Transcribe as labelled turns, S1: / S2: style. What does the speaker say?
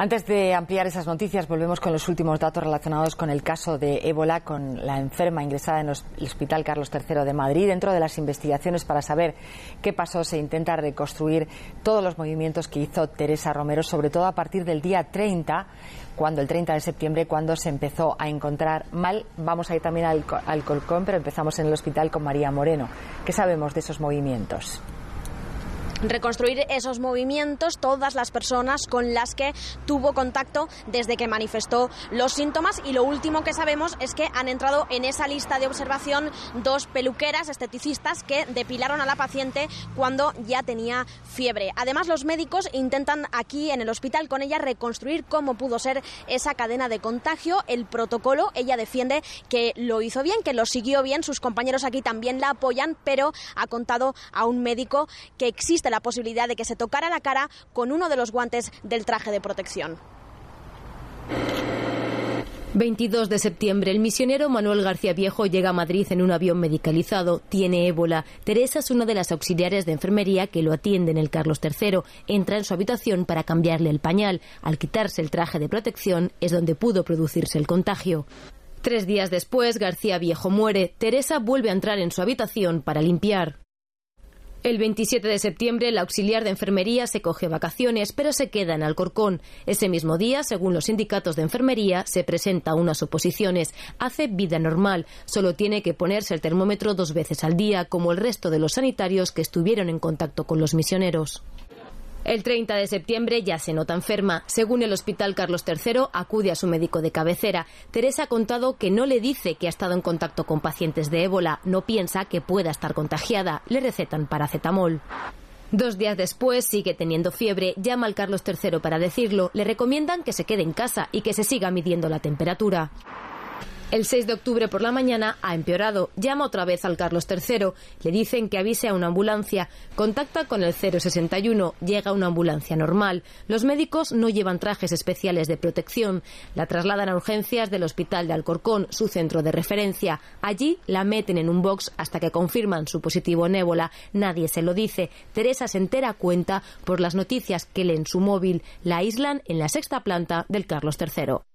S1: Antes de ampliar esas noticias, volvemos con los últimos datos relacionados con el caso de ébola, con la enferma ingresada en el Hospital Carlos III de Madrid. Dentro de las investigaciones para saber qué pasó, se intenta reconstruir todos los movimientos que hizo Teresa Romero, sobre todo a partir del día 30, cuando el 30 de septiembre, cuando se empezó a encontrar mal. Vamos a ir también al, al Colcón, pero empezamos en el hospital con María Moreno. ¿Qué sabemos de esos movimientos?
S2: reconstruir esos movimientos, todas las personas con las que tuvo contacto desde que manifestó los síntomas. Y lo último que sabemos es que han entrado en esa lista de observación dos peluqueras esteticistas que depilaron a la paciente cuando ya tenía fiebre. Además, los médicos intentan aquí en el hospital con ella reconstruir cómo pudo ser esa cadena de contagio, el protocolo. Ella defiende que lo hizo bien, que lo siguió bien, sus compañeros aquí también la apoyan, pero ha contado a un médico que existe la posibilidad de que se tocara la cara con uno de los guantes del traje de protección.
S3: 22 de septiembre, el misionero Manuel García Viejo llega a Madrid en un avión medicalizado. Tiene ébola. Teresa es una de las auxiliares de enfermería que lo atiende en el Carlos III. Entra en su habitación para cambiarle el pañal. Al quitarse el traje de protección es donde pudo producirse el contagio. Tres días después, García Viejo muere. Teresa vuelve a entrar en su habitación para limpiar. El 27 de septiembre, la auxiliar de enfermería se coge vacaciones, pero se queda en Alcorcón. Ese mismo día, según los sindicatos de enfermería, se presenta unas oposiciones. Hace vida normal. Solo tiene que ponerse el termómetro dos veces al día, como el resto de los sanitarios que estuvieron en contacto con los misioneros. El 30 de septiembre ya se nota enferma. Según el Hospital Carlos III, acude a su médico de cabecera. Teresa ha contado que no le dice que ha estado en contacto con pacientes de ébola. No piensa que pueda estar contagiada. Le recetan paracetamol. Dos días después sigue teniendo fiebre, llama al Carlos III para decirlo, le recomiendan que se quede en casa y que se siga midiendo la temperatura. El 6 de octubre por la mañana ha empeorado. Llama otra vez al Carlos III. Le dicen que avise a una ambulancia. Contacta con el 061. Llega una ambulancia normal. Los médicos no llevan trajes especiales de protección. La trasladan a urgencias del Hospital de Alcorcón, su centro de referencia. Allí la meten en un box hasta que confirman su positivo en ébola. Nadie se lo dice. Teresa se entera cuenta por las noticias que leen su móvil. La aíslan en la sexta planta del Carlos III.